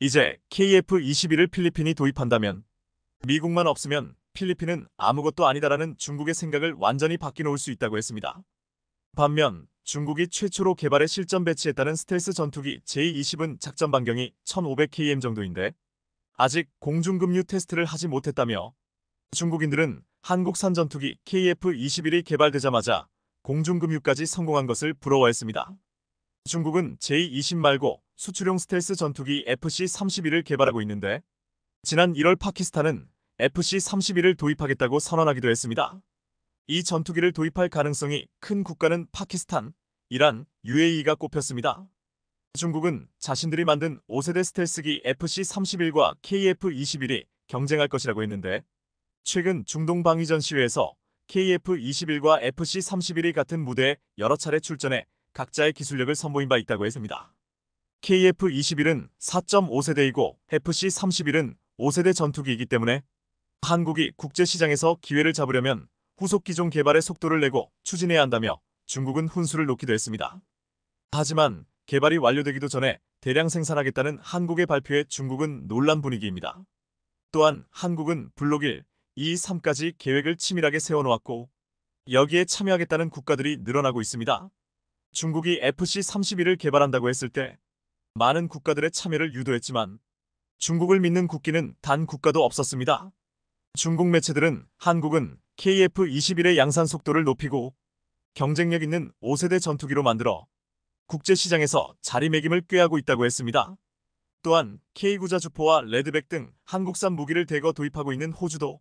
이제 KF-21을 필리핀이 도입한다면 미국만 없으면 필리핀은 아무것도 아니다라는 중국의 생각을 완전히 바뀌놓을 수 있다고 했습니다. 반면 중국이 최초로 개발해 실전 배치했다는 스텔스 전투기 J-20은 작전 반경이 1500km 정도인데 아직 공중급류 테스트를 하지 못했다며 중국인들은 한국산 전투기 KF-21이 개발되자마자 공중금융까지 성공한 것을 부러워했습니다. 중국은 j 2 0 말고 수출용 스텔스 전투기 FC-31을 개발하고 있는데 지난 1월 파키스탄은 FC-31을 도입하겠다고 선언하기도 했습니다. 이 전투기를 도입할 가능성이 큰 국가는 파키스탄, 이란, UAE가 꼽혔습니다. 중국은 자신들이 만든 5세대 스텔스기 FC-31과 KF-21이 경쟁할 것이라고 했는데 최근 중동 방위전 시위에서 KF-21과 FC-31이 같은 무대에 여러 차례 출전해 각자의 기술력을 선보인 바 있다고 했습니다. KF-21은 4.5세대이고 FC-31은 5세대 전투기이기 때문에 한국이 국제시장에서 기회를 잡으려면 후속 기종 개발에 속도를 내고 추진해야 한다며 중국은 훈수를 놓기도 했습니다. 하지만 개발이 완료되기도 전에 대량 생산하겠다는 한국의 발표에 중국은 놀란 분위기입니다. 또한 한국은 블록 1, 2, 3까지 계획을 치밀하게 세워놓았고 여기에 참여하겠다는 국가들이 늘어나고 있습니다. 중국이 FC-31을 개발한다고 했을 때 많은 국가들의 참여를 유도했지만 중국을 믿는 국기는 단 국가도 없었습니다. 중국 매체들은 한국은 KF-21의 양산 속도를 높이고 경쟁력 있는 5세대 전투기로 만들어 국제시장에서 자리매김을 꾀하고 있다고 했습니다. 또한 K9자 주포와 레드백 등 한국산 무기를 대거 도입하고 있는 호주도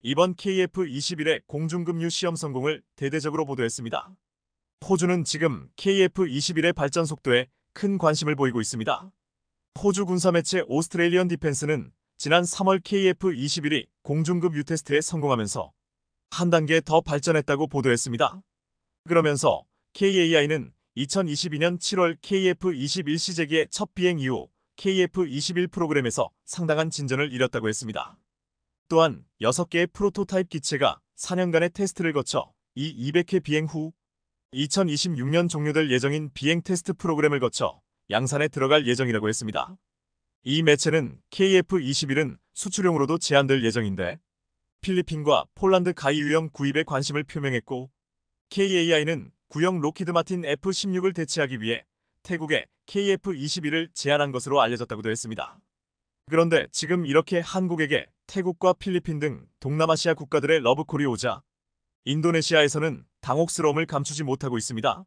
이번 KF-21의 공중급류 시험 성공을 대대적으로 보도했습니다. 호주는 지금 KF-21의 발전 속도에 큰 관심을 보이고 있습니다. 호주 군사 매체 오스트레일리언 디펜스는 지난 3월 KF-21이 공중급 유테스트에 성공하면서 한 단계 더 발전했다고 보도했습니다. 그러면서 KAI는 2022년 7월 KF-21 시제기의 첫 비행 이후 KF-21 프로그램에서 상당한 진전을 이뤘다고 했습니다. 또한 6개의 프로토타입 기체가 4년간의 테스트를 거쳐 이 200회 비행 후 2026년 종료될 예정인 비행 테스트 프로그램을 거쳐 양산에 들어갈 예정이라고 했습니다. 이 매체는 KF-21은 수출용으로도 제한될 예정인데 필리핀과 폴란드 가이 유형 구입에 관심을 표명했고 KAI는 구형 로키드 마틴 F-16을 대체하기 위해 태국에 KF-21을 제안한 것으로 알려졌다고도 했습니다. 그런데 지금 이렇게 한국에게 태국과 필리핀 등 동남아시아 국가들의 러브콜이 오자 인도네시아에서는 당혹스러움을 감추지 못하고 있습니다.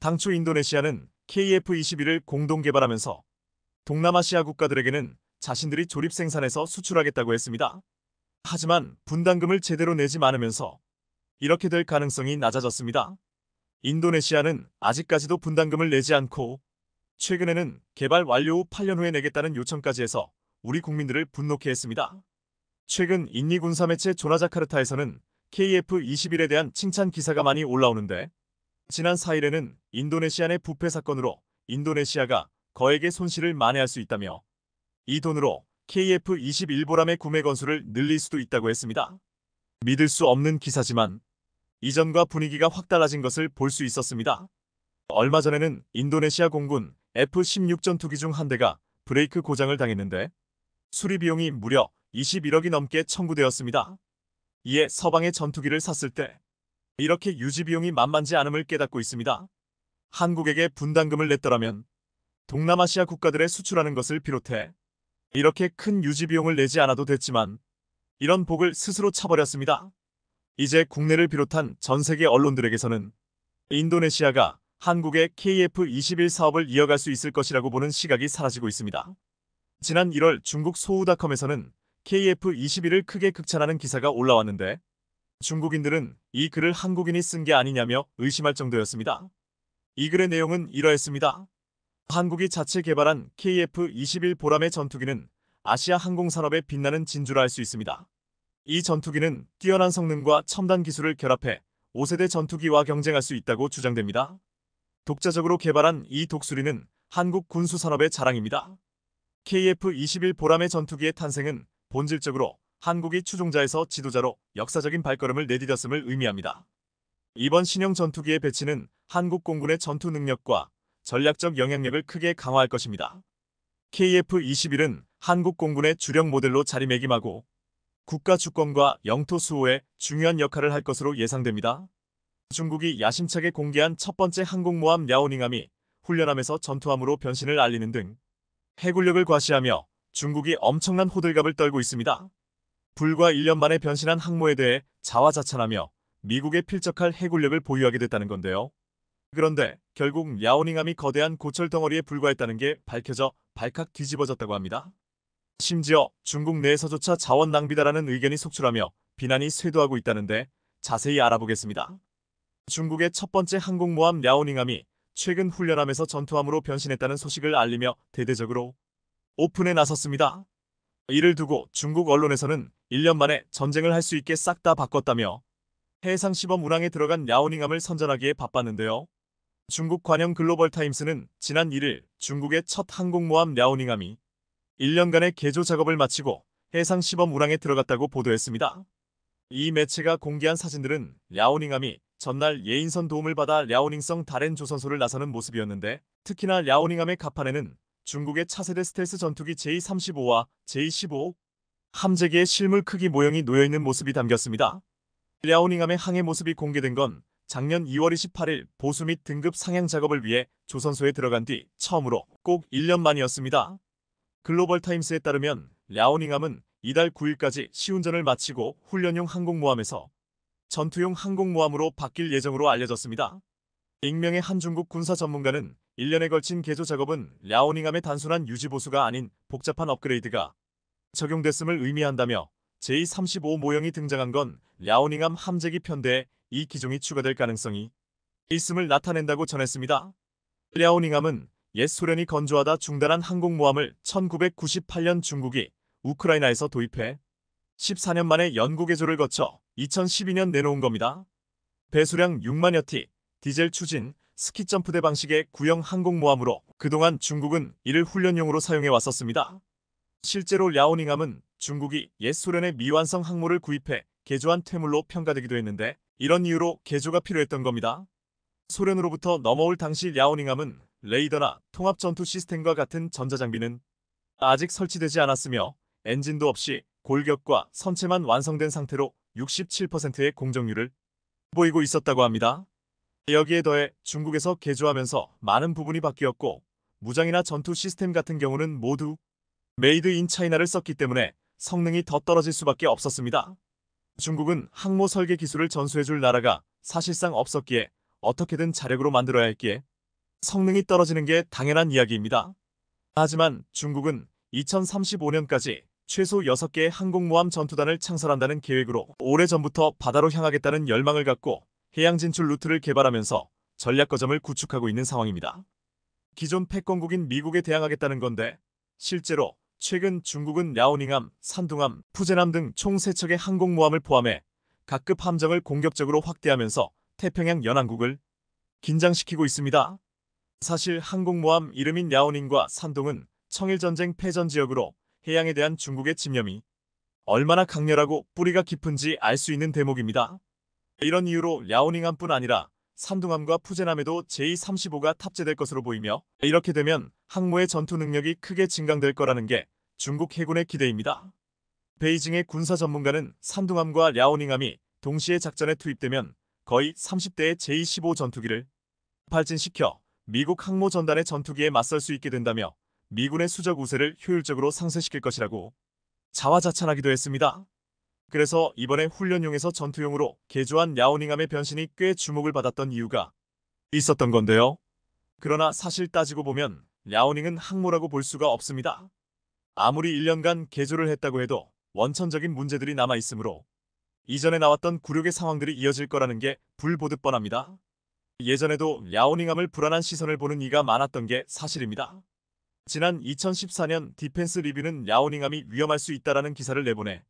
당초 인도네시아는 KF-21을 공동 개발하면서 동남아시아 국가들에게는 자신들이 조립 생산해서 수출하겠다고 했습니다. 하지만 분담금을 제대로 내지 않으면서 이렇게 될 가능성이 낮아졌습니다. 인도네시아는 아직까지도 분담금을 내지 않고 최근에는 개발 완료 후 8년 후에 내겠다는 요청까지 해서 우리 국민들을 분노케 했습니다. 최근 인니 군사 매체 조나자카르타에서는 KF-21에 대한 칭찬 기사가 많이 올라오는데 지난 4일에는 인도네시아 내 부패 사건으로 인도네시아가 거액의 손실을 만회할 수 있다며 이 돈으로 KF-21 보람의 구매 건수를 늘릴 수도 있다고 했습니다. 믿을 수 없는 기사지만 이전과 분위기가 확 달라진 것을 볼 수 있었습니다. 얼마 전에는 인도네시아 공군 F-16 전투기 중 한 대가 브레이크 고장을 당했는데 수리 비용이 무려 21억이 넘게 청구되었습니다. 이에 서방의 전투기를 샀을 때 이렇게 유지비용이 만만치 않음을 깨닫고 있습니다. 한국에게 분담금을 냈더라면 동남아시아 국가들에 수출하는 것을 비롯해 이렇게 큰 유지비용을 내지 않아도 됐지만 이런 복을 스스로 차버렸습니다. 이제 국내를 비롯한 전 세계 언론들에게서는 인도네시아가 한국의 KF-21 사업을 이어갈 수 있을 것이라고 보는 시각이 사라지고 있습니다. 지난 1월 중국 소우닷컴에서는 KF-21을 크게 극찬하는 기사가 올라왔는데 중국인들은 이 글을 한국인이 쓴 게 아니냐며 의심할 정도였습니다. 이 글의 내용은 이러했습니다. 한국이 자체 개발한 KF-21 보람의 전투기는 아시아 항공산업에 빛나는 진주라 할 수 있습니다. 이 전투기는 뛰어난 성능과 첨단 기술을 결합해 5세대 전투기와 경쟁할 수 있다고 주장됩니다. 독자적으로 개발한 이 독수리는 한국 군수산업의 자랑입니다. KF-21 보람의 전투기의 탄생은 본질적으로 한국이 추종자에서 지도자로 역사적인 발걸음을 내디뎠음을 의미합니다. 이번 신형 전투기의 배치는 한국 공군의 전투 능력과 전략적 영향력을 크게 강화할 것입니다. KF-21은 한국 공군의 주력 모델로 자리매김하고 국가 주권과 영토 수호에 중요한 역할을 할 것으로 예상됩니다. 중국이 야심차게 공개한 첫 번째 항공모함 랴오닝함이 훈련함에서 전투함으로 변신을 알리는 등 해군력을 과시하며 중국이 엄청난 호들갑을 떨고 있습니다. 불과 1년 만에 변신한 항모에 대해 자화자찬하며 미국에 필적할 해군력을 보유하게 됐다는 건데요. 그런데 결국 야오닝함이 거대한 고철 덩어리에 불과했다는 게 밝혀져 발칵 뒤집어졌다고 합니다. 심지어 중국 내에서조차 자원 낭비다라는 의견이 속출하며 비난이 쇄도하고 있다는데 자세히 알아보겠습니다. 중국의 첫 번째 항공모함 야오닝함이 최근 훈련함에서 전투함으로 변신했다는 소식을 알리며 대대적으로 오픈에 나섰습니다. 이를 두고 중국 언론에서는 1년 만에 전쟁을 할 수 있게 싹 다 바꿨다며 해상 시범 운항에 들어간 야오닝함을 선전하기에 바빴는데요. 중국 관영 글로벌 타임스는 지난 1일 중국의 첫 항공모함 야오닝함이 1년간의 개조 작업을 마치고 해상 시범 운항에 들어갔다고 보도했습니다. 이 매체가 공개한 사진들은 랴오닝함이 전날 예인선 도움을 받아 랴오닝성 다렌 조선소를 나서는 모습이었는데 특히나 랴오닝함의 갑판에는 중국의 차세대 스텔스 전투기 J-35와 J-15 함재기의 실물 크기 모형이 놓여있는 모습이 담겼습니다. 랴오닝함의 항해 모습이 공개된 건 작년 2월 28일 보수 및 등급 상향 작업을 위해 조선소에 들어간 뒤 처음으로 꼭 1년 만이었습니다. 글로벌 타임스에 따르면 랴오닝함은 이달 9일까지 시운전을 마치고 훈련용 항공모함에서 전투용 항공모함으로 바뀔 예정으로 알려졌습니다. 익명의 한 중국 군사 전문가는 1년에 걸친 개조 작업은 랴오닝암의 단순한 유지보수가 아닌 복잡한 업그레이드가 적용됐음을 의미한다며 제35 모형이 등장한 건 랴오닝암 함재기 편대에 이 기종이 추가될 가능성이 있음을 나타낸다고 전했습니다. 랴오닝함은 옛 소련이 건조하다 중단한 항공모함을 1998년 중국이 우크라이나에서 도입해 14년 만에 연구 개조를 거쳐 2012년 내놓은 겁니다. 배수량 6만여 티, 디젤 추진, 스키 점프대 방식의 구형 항공모함으로 그동안 중국은 이를 훈련용으로 사용해 왔었습니다. 실제로 랴오닝함은 중국이 옛 소련의 미완성 항모를 구입해 개조한 퇴물로 평가되기도 했는데 이런 이유로 개조가 필요했던 겁니다. 소련으로부터 넘어올 당시 랴오닝함은 레이더나 통합전투 시스템과 같은 전자장비는 아직 설치되지 않았으며 엔진도 없이 골격과 선체만 완성된 상태로 67%의 공정률을 보이고 있었다고 합니다. 여기에 더해 중국에서 개조하면서 많은 부분이 바뀌었고 무장이나 전투 시스템 같은 경우는 모두 메이드 인 차이나를 썼기 때문에 성능이 더 떨어질 수밖에 없었습니다. 중국은 항모 설계 기술을 전수해줄 나라가 사실상 없었기에 어떻게든 자력으로 만들어야 했기에 성능이 떨어지는 게 당연한 이야기입니다. 하지만 중국은 2035년까지 최소 6개의 항공모함 전투단을 창설한다는 계획으로 오래전부터 바다로 향하겠다는 열망을 갖고 해양 진출 루트를 개발하면서 전략 거점을 구축하고 있는 상황입니다. 기존 패권국인 미국에 대항하겠다는 건데 실제로 최근 중국은 랴오닝함, 산둥함, 푸젠함등총 3척의 항공모함을 포함해 각급 함정을 공격적으로 확대하면서 태평양 연안국을 긴장시키고 있습니다. 사실 항공모함 이름인 랴오닝과 산둥은 청일전쟁 패전지역으로 해양에 대한 중국의 집념이 얼마나 강렬하고 뿌리가 깊은지 알 수 있는 대목입니다. 이런 이유로 랴오닝함뿐 아니라 산둥함과 푸젠함에도 제235가 탑재될 것으로 보이며 이렇게 되면 항모의 전투 능력이 크게 증강될 거라는 게 중국 해군의 기대입니다. 베이징의 군사 전문가는 산둥함과 랴오닝함이 동시에 작전에 투입되면 거의 30대의 제215 전투기를 발진시켜 미국 항모 전단의 전투기에 맞설 수 있게 된다며 미군의 수적 우세를 효율적으로 상쇄시킬 것이라고 자화자찬하기도 했습니다. 그래서 이번에 훈련용에서 전투용으로 개조한 야오닝함의 변신이 꽤 주목을 받았던 이유가 있었던 건데요. 그러나 사실 따지고 보면 야오닝은 항모라고 볼 수가 없습니다. 아무리 1년간 개조를 했다고 해도 원천적인 문제들이 남아있으므로 이전에 나왔던 굴욕의 상황들이 이어질 거라는 게 불보듯 뻔합니다. 예전에도 야오닝함을 불안한 시선을 보는 이가 많았던 게 사실입니다. 지난 2014년 디펜스 리뷰는 야오닝함이 위험할 수 있다라는 기사를 내보내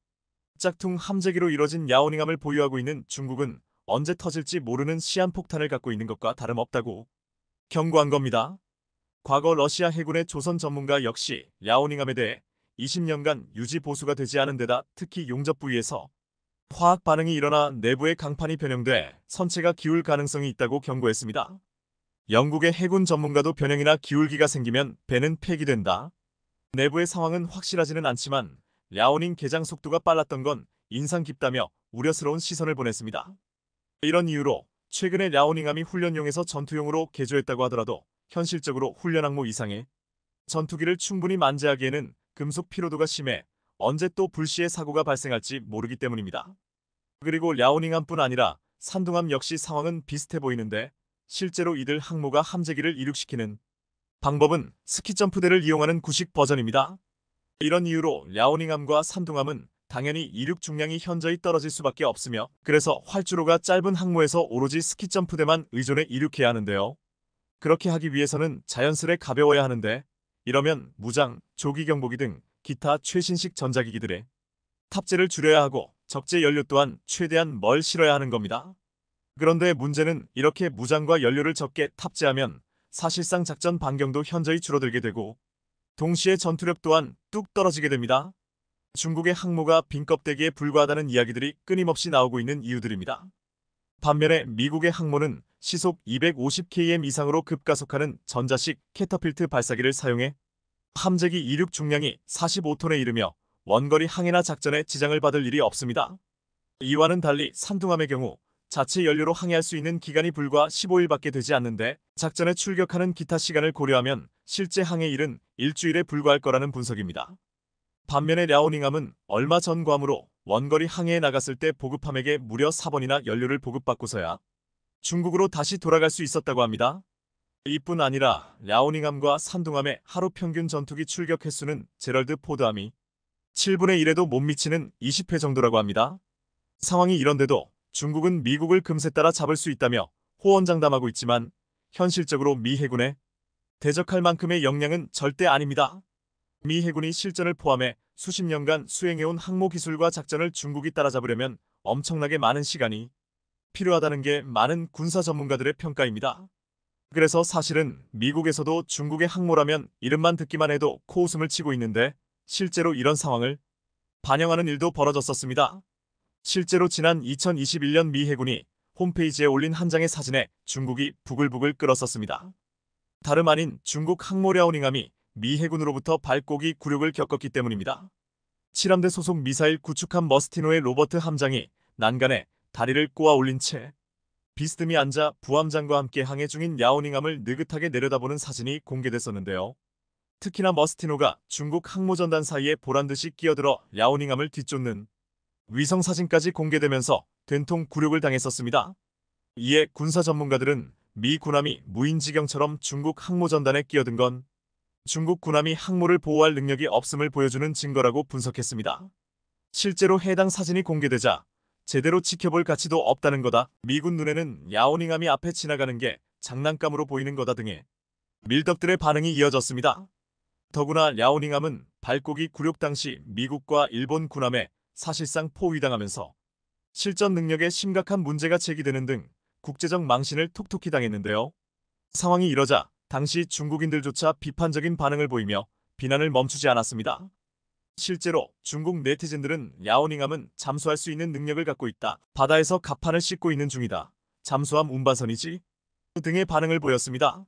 짝퉁 함재기로 이뤄진 야오닝함을 보유하고 있는 중국은 언제 터질지 모르는 시한폭탄을 갖고 있는 것과 다름없다고 경고한 겁니다. 과거 러시아 해군의 조선 전문가 역시 야오닝함에 대해 20년간 유지 보수가 되지 않은 데다 특히 용접 부위에서 화학 반응이 일어나 내부의 강판이 변형돼 선체가 기울 가능성이 있다고 경고했습니다. 영국의 해군 전문가도 변형이나 기울기가 생기면 배는 폐기된다. 내부의 상황은 확실하지는 않지만 랴오닝 개장 속도가 빨랐던 건 인상 깊다며 우려스러운 시선을 보냈습니다. 이런 이유로 최근에 랴오닝함이 훈련용에서 전투용으로 개조했다고 하더라도 현실적으로 훈련 항모 이상의 전투기를 충분히 만재하기에는 금속 피로도가 심해 언제 또 불시의 사고가 발생할지 모르기 때문입니다. 그리고 랴오닝함뿐 아니라 산둥함 역시 상황은 비슷해 보이는데 실제로 이들 항모가 함재기를 이륙시키는 방법은 스키점프대를 이용하는 구식 버전입니다. 이런 이유로 랴오닝암과 산둥암은 당연히 이륙 중량이 현저히 떨어질 수밖에 없으며 그래서 활주로가 짧은 항모에서 오로지 스키점프대만 의존해 이륙해야 하는데요. 그렇게 하기 위해서는 자연스레 가벼워야 하는데 이러면 무장, 조기경보기 등 기타 최신식 전자기기들의 탑재를 줄여야 하고 적재 연료 또한 최대한 멀 실어야 하는 겁니다. 그런데 문제는 이렇게 무장과 연료를 적게 탑재하면 사실상 작전 반경도 현저히 줄어들게 되고 동시에 전투력 또한 뚝 떨어지게 됩니다. 중국의 항모가 빈껍데기에 불과하다는 이야기들이 끊임없이 나오고 있는 이유들입니다. 반면에 미국의 항모는 시속 250km 이상으로 급가속하는 전자식 캐터필트 발사기를 사용해 함재기 이륙 중량이 45톤에 이르며 원거리 항해나 작전에 지장을 받을 일이 없습니다. 이와는 달리 산둥함의 경우 자체 연료로 항해할 수 있는 기간이 불과 15일밖에 되지 않는데 작전에 출격하는 기타 시간을 고려하면 실제 항해일은 일주일에 불과할 거라는 분석입니다. 반면에 랴오닝함은 얼마 전 괌으로 원거리 항해에 나갔을 때 보급함에게 무려 4번이나 연료를 보급받고서야 중국으로 다시 돌아갈 수 있었다고 합니다. 이뿐 아니라 랴오닝함과 산둥함의 하루 평균 전투기 출격 횟수는 제럴드 포드함이 7분의 1에도 못 미치는 20회 정도라고 합니다. 상황이 이런데도 중국은 미국을 금세 따라 잡을 수 있다며 호언장담하고 있지만 현실적으로 미 해군의 대적할 만큼의 역량은 절대 아닙니다. 미 해군이 실전을 포함해 수십 년간 수행해온 항모 기술과 작전을 중국이 따라잡으려면 엄청나게 많은 시간이 필요하다는 게 많은 군사 전문가들의 평가입니다. 그래서 사실은 미국에서도 중국의 항모라면 이름만 듣기만 해도 코웃음을 치고 있는데 실제로 이런 상황을 반영하는 일도 벌어졌었습니다. 실제로 지난 2021년 미 해군이 홈페이지에 올린 한 장의 사진에 중국이 부글부글 끓었었습니다. 다름 아닌 중국 항모랴오닝함이 미 해군으로부터 발고기 굴욕을 겪었기 때문입니다. 7함대 소속 미사일 구축함 머스티노의 로버트 함장이 난간에 다리를 꼬아 올린 채 비스듬히 앉아 부함장과 함께 항해 중인 야오닝함을 느긋하게 내려다보는 사진이 공개됐었는데요. 특히나 머스티노가 중국 항모전단 사이에 보란듯이 끼어들어 야오닝함을 뒤쫓는 위성사진까지 공개되면서 된통 굴욕을 당했었습니다. 이에 군사 전문가들은 미 군함이 무인지경처럼 중국 항모전단에 끼어든 건 중국 군함이 항모를 보호할 능력이 없음을 보여주는 증거라고 분석했습니다. 실제로 해당 사진이 공개되자 제대로 지켜볼 가치도 없다는 거다. 미군 눈에는 야오닝함이 앞에 지나가는 게 장난감으로 보이는 거다 등의 밀덕들의 반응이 이어졌습니다. 더구나 야오닝함은 발고기 굴욕 당시 미국과 일본 군함에 사실상 포위당하면서 실전 능력에 심각한 문제가 제기되는 등 국제적 망신을 톡톡히 당했는데요. 상황이 이러자 당시 중국인들조차 비판적인 반응을 보이며 비난을 멈추지 않았습니다. 실제로 중국 네티즌들은 야오닝함은 잠수할 수 있는 능력을 갖고 있다. 바다에서 갑판을 씻고 있는 중이다. 잠수함 운반선이지? 등의 반응을 보였습니다.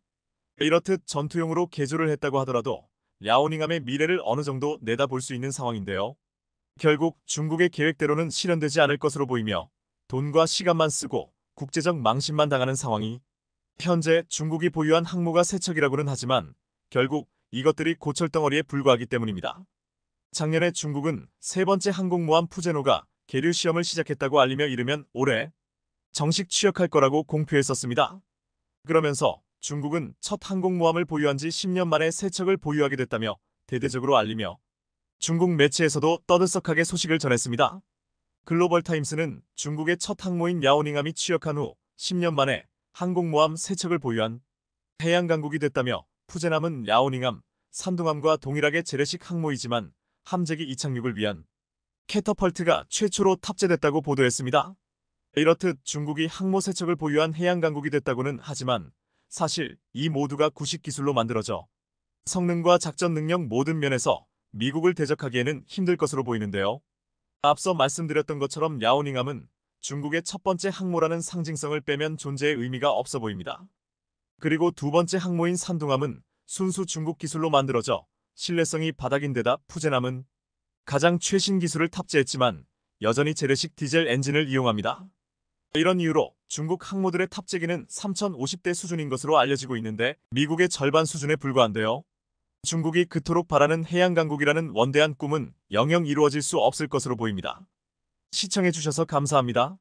이렇듯 전투용으로 개조를 했다고 하더라도 야오닝함의 미래를 어느 정도 내다볼 수 있는 상황인데요. 결국 중국의 계획대로는 실현되지 않을 것으로 보이며 돈과 시간만 쓰고 국제적 망신만 당하는 상황이 현재 중국이 보유한 항모가 세척이라고는 하지만 결국 이것들이 고철덩어리에 불과하기 때문입니다. 작년에 중국은 세 번째 항공모함 푸제노가 계류 시험을 시작했다고 알리며 이르면 올해 정식 취역할 거라고 공표했었습니다. 그러면서 중국은 첫 항공모함을 보유한 지 10년 만에 세척을 보유하게 됐다며 대대적으로 알리며 중국 매체에서도 떠들썩하게 소식을 전했습니다. 글로벌 타임스는 중국의 첫 항모인 야오닝함이 취역한 후 10년 만에 항공모함 세척을 보유한 해양 강국이 됐다며 푸젠함은 야오닝함, 산둥함과 동일하게 재래식 항모이지만 함재기 이착륙을 위한 캐터펄트가 최초로 탑재됐다고 보도했습니다. 이렇듯 중국이 항모 세척을 보유한 해양 강국이 됐다고는 하지만 사실 이 모두가 구식 기술로 만들어져 성능과 작전 능력 모든 면에서 미국을 대적하기에는 힘들 것으로 보이는데요. 앞서 말씀드렸던 것처럼 야오닝함은 중국의 첫 번째 항모라는 상징성을 빼면 존재의 의미가 없어 보입니다. 그리고 두 번째 항모인 산둥함은 순수 중국 기술로 만들어져 신뢰성이 바닥인데다 푸젠함은 가장 최신 기술을 탑재했지만 여전히 재래식 디젤 엔진을 이용합니다. 이런 이유로 중국 항모들의 탑재기는 3050대 수준인 것으로 알려지고 있는데 미국의 절반 수준에 불과한데요. 중국이 그토록 바라는 해양강국이라는 원대한 꿈은 영영 이루어질 수 없을 것으로 보입니다. 시청해주셔서 감사합니다.